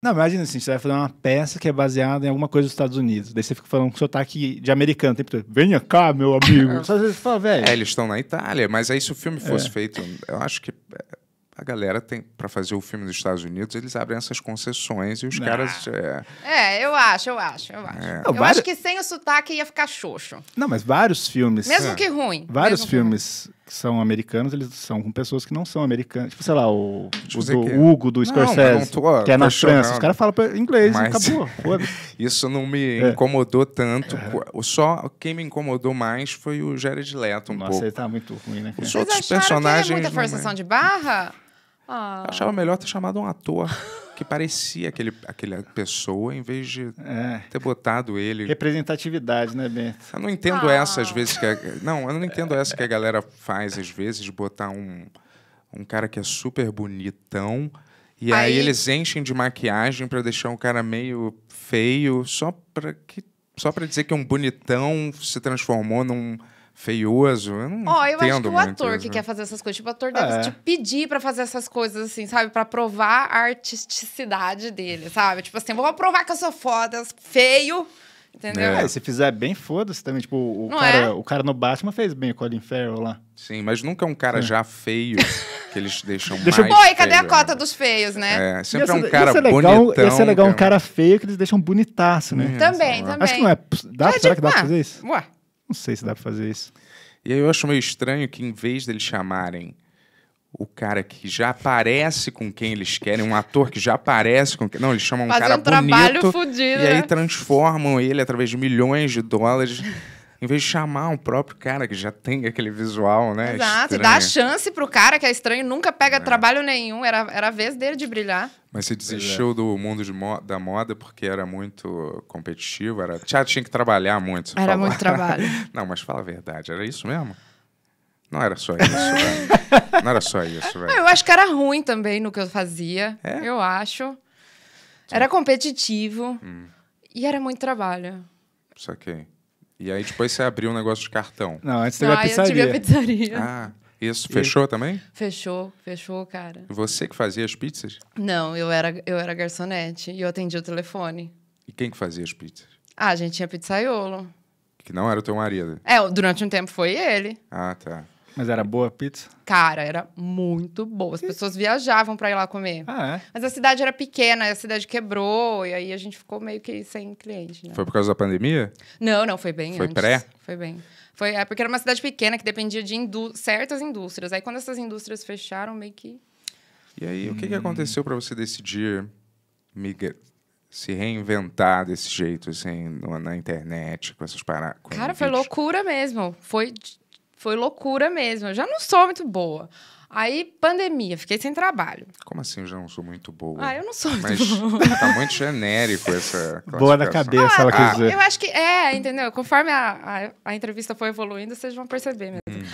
Não, imagina assim, você vai fazer uma peça que é baseada em alguma coisa dos Estados Unidos. Daí você fica falando com sotaque de americano. Tem todo. Venha cá, meu amigo. Às vezes você fala, velho. É, eles estão na Itália, mas aí se o filme fosse é. feito. Eu acho que é, a galera tem. para fazer o filme dos Estados Unidos, eles abrem essas concessões e os caras. É... é... eu acho, eu acho, eu acho. É. eu acho que sem o sotaque ia ficar xoxo. Não, mas vários filmes. Mesmo é. que ruim. Vários filmes que são americanos, eles são com pessoas que não são americanas. Tipo, sei lá, o, o do que... Hugo do Scorsese, não, não que é na França. Os caras falam inglês mas... acabou. Isso não me é. incomodou tanto. É. Só quem me incomodou mais foi o Jared Leto um Nossa, pouco. Nossa, ele tá muito ruim, né? Os outros personagens... Que é muita forçação de barra? Ah. Eu achava melhor ter chamado um ator que parecia aquele, aquela pessoa em vez de é. ter botado ele. Representatividade, né, Bento? Eu não entendo ah. essa às vezes que. A... Não, eu não entendo essa que a galera faz às vezes, de botar um, um cara que é super bonitão. E aí, aí eles enchem de maquiagem para deixar um cara meio feio, só para que só para dizer que um bonitão se transformou num feioso. Eu não oh, eu acho que o ator isso. que quer fazer essas coisas, tipo, o ator deve é. te pedir para fazer essas coisas, assim, sabe? para provar a artisticidade dele, sabe? Tipo assim, vou provar que eu sou foda, feio. Entendeu? É, é se fizer bem, foda-se também. Tipo, o cara, é? o cara no Batman fez bem o Colin Farrell lá. Sim, mas nunca é um cara Sim. já feio que eles deixam Deixa mais. Oi, cadê a né? cota dos feios, né? É, sempre é um cara esse é legal, bonitão. Esse é legal, um cara feio que eles deixam bonitaço, né? Também, também. Acho que não é. Dá, é, será tipo, que dá pra ah, fazer isso? Ué. Não sei se dá para fazer isso. E aí eu acho meio estranho que em vez deles chamarem o cara que já aparece com quem eles querem, um ator que já aparece com quem. Não, eles chamam um cara um trabalho bonito. Fudido, e aí transformam ele através de milhões de dólares em vez de chamar um próprio cara que já tem aquele visual, né? Exato, dá a chance pro cara que é estranho, nunca pega é. trabalho nenhum, era, era a vez dele de brilhar. Mas se é. desistiu é. do mundo de mo da moda porque era muito competitivo, era... já tinha que trabalhar muito. Era falar. muito trabalho. Não, mas fala a verdade, era isso mesmo? Não era só isso, velho. Não era só isso, velho. Eu acho que era ruim também no que eu fazia. É? Eu acho. Era competitivo. Hum. E era muito trabalho. que? E aí depois você abriu um negócio de cartão. Não, antes teve Não, a pizzaria. Eu tive a pizzaria. Ah, isso fechou e... também? Fechou, fechou, cara. Você que fazia as pizzas? Não, eu era, eu era garçonete e eu atendia o telefone. E quem que fazia as pizzas? Ah, a gente tinha pizzaiolo. Que não era o teu marido. É, durante um tempo foi ele. Ah, tá. Mas era boa a pizza? Cara, era muito boa. As pessoas viajavam para ir lá comer. Ah, é? Mas a cidade era pequena, a cidade quebrou, e aí a gente ficou meio que sem cliente, né? Foi por causa da pandemia? Não, não, foi bem foi antes. Foi pré? Foi bem. Foi, é porque era uma cidade pequena que dependia de indú certas indústrias. Aí quando essas indústrias fecharam, meio que... E aí, hum. o que, que hum. aconteceu para você decidir migrar? se reinventar desse jeito, assim, na internet, com essas paradas. Cara, foi loucura mesmo. Foi foi loucura mesmo. Eu já não sou muito boa. Aí, pandemia, fiquei sem trabalho. Como assim eu já não sou muito boa? Ah, eu não sou Mas muito boa. Tá muito genérico essa Boa na cabeça, ah, ela ah, quer dizer. Eu acho que é, entendeu? Conforme a, a, a entrevista foi evoluindo, vocês vão perceber mesmo. Hum.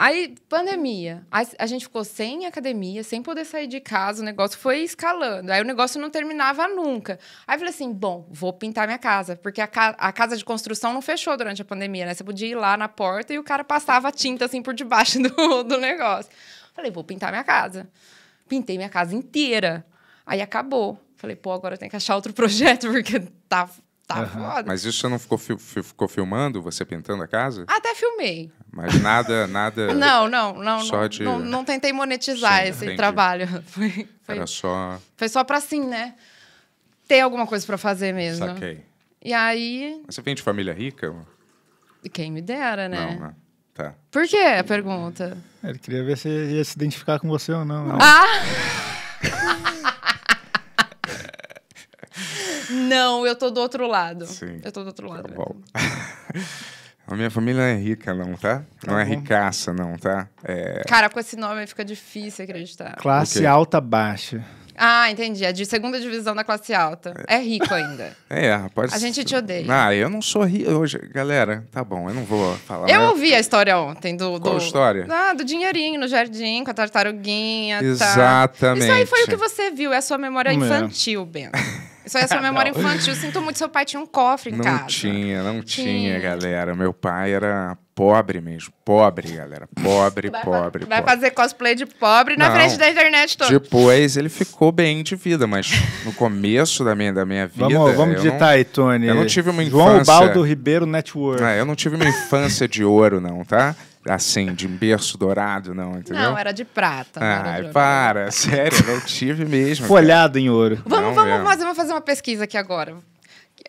Aí, pandemia. A, a gente ficou sem academia, sem poder sair de casa, o negócio foi escalando. Aí o negócio não terminava nunca. Aí eu falei assim: bom, vou pintar minha casa, porque a, ca a casa de construção não fechou durante a pandemia, né? Você podia ir lá na porta e o cara passava tinta assim por debaixo do, do negócio. Falei, vou pintar minha casa. Pintei minha casa inteira. Aí acabou. Falei, pô, agora eu tenho que achar outro projeto, porque tá, tá uhum. foda. Mas isso você não ficou, fi ficou filmando, você pintando a casa? Até filmei. Mas nada, nada. não, não, não. Só de... não, não tentei monetizar Sim, esse entendi. trabalho. Foi, foi, Era só. Foi só para assim, né? Ter alguma coisa para fazer mesmo. Saquei. E aí. você vem de família rica? Quem me dera, né? Não, não. Né? Tá. Por que a pergunta? É, ele queria ver se ia se identificar com você ou não. Né? não. Ah! não, eu tô do outro lado. Sim. Eu tô do outro tá lado. Tá bom. A minha família não é rica, não, tá? tá não é ricaça, não, tá? É... Cara, com esse nome fica difícil acreditar. Classe okay. alta, baixa. Ah, entendi. É de segunda divisão da classe alta. É rico ainda. É, rapaz. A gente te odeia. Ah, eu não sou rico hoje. Galera, tá bom, eu não vou falar. Eu né? ouvi a história ontem do. do... Qual história? Ah, do dinheirinho no jardim, com a tartaruguinha. Tá? Exatamente. Tá. Isso aí foi o que você viu, é a sua memória é. infantil, Bento. Isso é sua ah, memória infantil. Sinto muito, seu pai tinha um cofre em não casa. Não tinha, não tinha, tinha, galera. Meu pai era pobre mesmo. Pobre, galera. Pobre, vai, pobre. Vai pobre. fazer cosplay de pobre não, na frente da internet toda. Depois ele ficou bem de vida, mas no começo da minha, da minha vida. Vamos, vamos digitar não, aí, Tony. Eu não tive uma infância. João Baldo Ribeiro Network. Ah, eu não tive uma infância de ouro, não, tá? assim, de berço dourado, não, entendeu? Não, era de prata. Ai, ah, para, sério, não tive mesmo. Folhado em ouro. Vamos, vamos fazer fazer uma pesquisa aqui agora.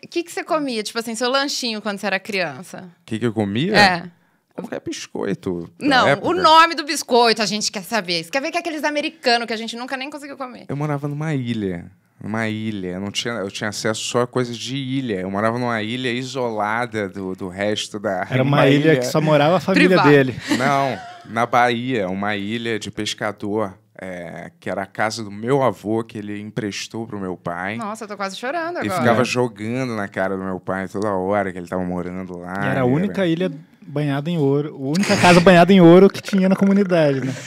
O que, que você comia, tipo assim, seu lanchinho quando você era criança? O que, que eu comia? É. Como que é biscoito? Não, o nome do biscoito a gente quer saber. Você quer ver que é aqueles americanos que a gente nunca nem conseguiu comer. Eu morava numa ilha. Numa ilha. Eu, não tinha, eu tinha acesso só a coisas de ilha. Eu morava numa ilha isolada do, do resto da. Era uma, uma ilha, ilha que só morava a família Privado. dele. Não, na Bahia, uma ilha de pescador é, que era a casa do meu avô, que ele emprestou pro meu pai. Nossa, eu tô quase chorando agora. E ficava jogando na cara do meu pai toda hora que ele tava morando lá. E era a única era... ilha banhada em ouro, a única casa banhada em ouro que tinha na comunidade, né?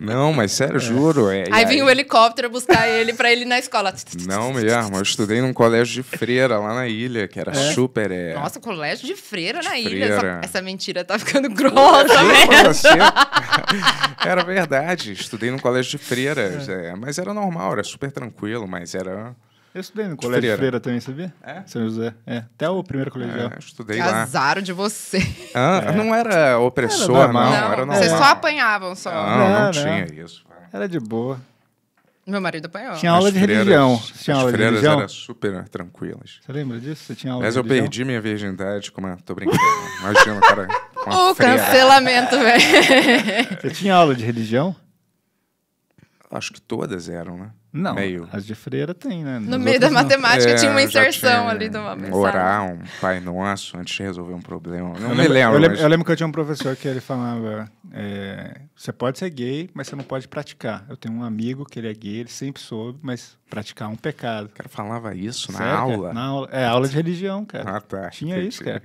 Não, mas sério, juro. É, é aí, vem o helicóptero buscar ele para ele ir na escola. Não mesmo, eu estudei num colégio de freira lá na ilha, que era é. super. É... Nossa, colégio de freira de na freira. ilha. Essa, essa, mentira tá ficando grossa, mesmo. era verdade, estudei num colégio de freiras, é. é. mas era normal, era super tranquilo, mas era. Eu estudei no Colégio Freira, Freira também, sabia? É? São José. É, até o primeiro colegial. É, estudei lá. Azar de você. Ah, é. Não era opressor, era não. não. Era normal. Vocês só apanhavam, só. Não, não, não, tinha isso. Era de boa. Meu marido apanhou. Tinha aula as de freiras, religião. Tinha aula as freiras eram super tranquilas. Você lembra disso? Você tinha aula Mas eu religião? perdi minha virgindade com uma... Tô brincando. Imagina, cara... O freira. cancelamento, velho. Você tinha aula de religião? Acho que todas eram, né? Não, meio. as de freira tem, né? Nos no meio da matemática é, tinha uma inserção né? ali de uma mensagem. Orar um Pai Nosso antes de resolver um problema. Não eu me lembro. lembro eu, mas... eu, lembro que eu tinha um professor que ele falava: é, você pode ser gay, mas você não pode praticar. Eu tenho um amigo que ele é gay, ele sempre soube, mas praticar é um pecado. O cara falava isso Sério? na aula? Na aula. É aula de religião, cara. Ah, tá. Tinha Entendi. isso, cara.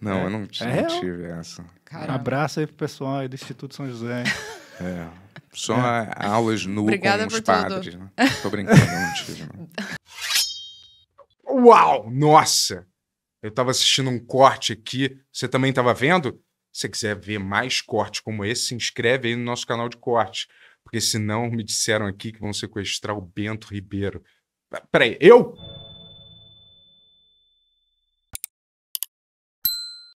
Não, é. eu não, é, não é tive essa. Caramba. Um abraço aí pro pessoal aí do Instituto São José. É. Só é. aulas nu Obrigada com os padres. Né? Tô brincando, não tive. Uau! Nossa! Eu estava assistindo um corte aqui. Você também estava vendo? Se você quiser ver mais cortes como esse, se inscreve aí no nosso canal de cortes. Porque senão me disseram aqui que vão sequestrar o Bento Ribeiro. Peraí, eu?